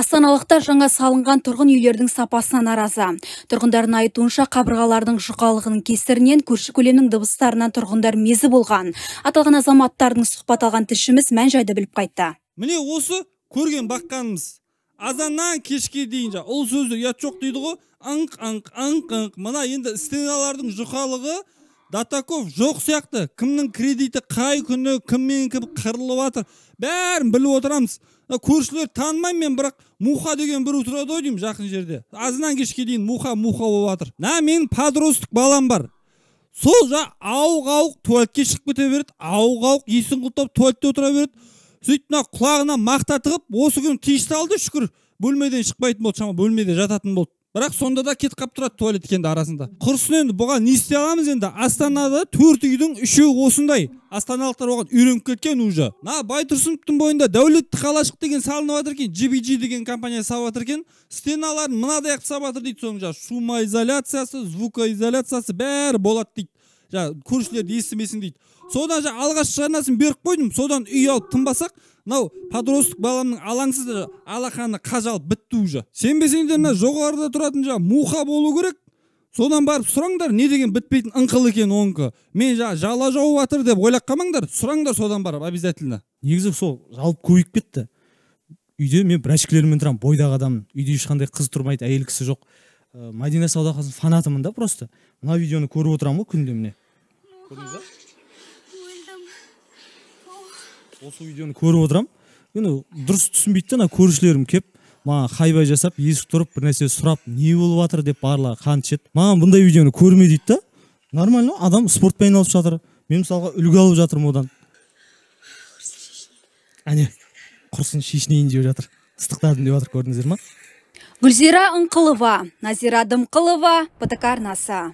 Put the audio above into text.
астаналықтар жаңа салынған тұрғын үйлердің сапасына наразы тұрғындардың айтуынша қабырғалардың жұқалығының кесірінен көрші көлемнің дыбыстарынан тұрғындар мезі болған аталған азаматтардың сұхбат алған тілшіміз мән жайды біліп қайтты міне осы көрген баққанымыз азаннан кешке дейін жаңағы ол сөзді ұят жоқ дейді ғой ыңқ ыңқ ыңқ ыңқ мына енді стеналардың жұқалығы датаков жоқ сияқты кімнің кредиті қай күні кіммен кім қырылып жатыр бәрін біліп отырамыз көршілер танымаймын мен бірақ муха деген біреу тұрады ғой деймін жақын жерде Азынан кешке дейін муха муха болып жатыр мына менің подросток балам бар сол жа ауық ауық туалетке шығып кете береді ауық ауық есін құлтап туалетте отыра береді сөйтіп мына құлағына мақта тығып осы күні тиіс салды шүкір бөлмеден шықпайтын болды шама бөлмеде жататын болды бірақ сонда да кетіп қалып тұрады туалетке енді арасында құрсын енді бұған не істей аламыз енді астанада төрт үйдің үшеуі осындай астаналықтар оған үйреніп кеткен уже мына байтұрсыновтың бойында дәулетті қалашық деген салынып жатыр екен деген компания салып жатыр екен стеналарын мынадай қылып салып жатыр дейді соның жаңағы шумоизоляциясы звукоизоляциясы бәрі болады дейді жаңағы көршілерді естімесін дейді содан жаңағы алғаш жарнасын беріп қойдым содан үй алып тынбасақ мынау подросток баламның алаңсыз э, алақаны қажалып бітті уже сенбесеңдер мына жоғарыда тұратын жаңағы муха болу керек содан барып сұраңдар не деген бітпейтін ыңқыл екен оныкі мен жаңағы жала жауып жатыр деп ойлап қалмаңдар сұраңдар содан барып обязательно негізі сол жалып көбейіп кетті үйде мен бір тұрамын бойдақ адаммын үйде ешқандай қыз тұрмайды әйел кісі жоқ ә, мадина садақасының фанатымын да просто мына видеоны көріп отырамын ғой күнде міне көрдіңіз ба осы видеоны көріп отырамын енді дұрыс түсінбейді да ана көршілерім келіп маған хайбай жасап есік тұрып бір нәрсе сұрап не болып жатыр деп барлығы қант ішеді маған бұндай видеоны көрме дейді да нормально адам спортпен айналысып жатыр мен мысалға үлгі алып жатырмын одан әне құрсын шешінейін деп жатыр ыстықтадым деп жатыр көрдіңіздер ма гүлзира ыңқылова назира дымқылова птк арнасы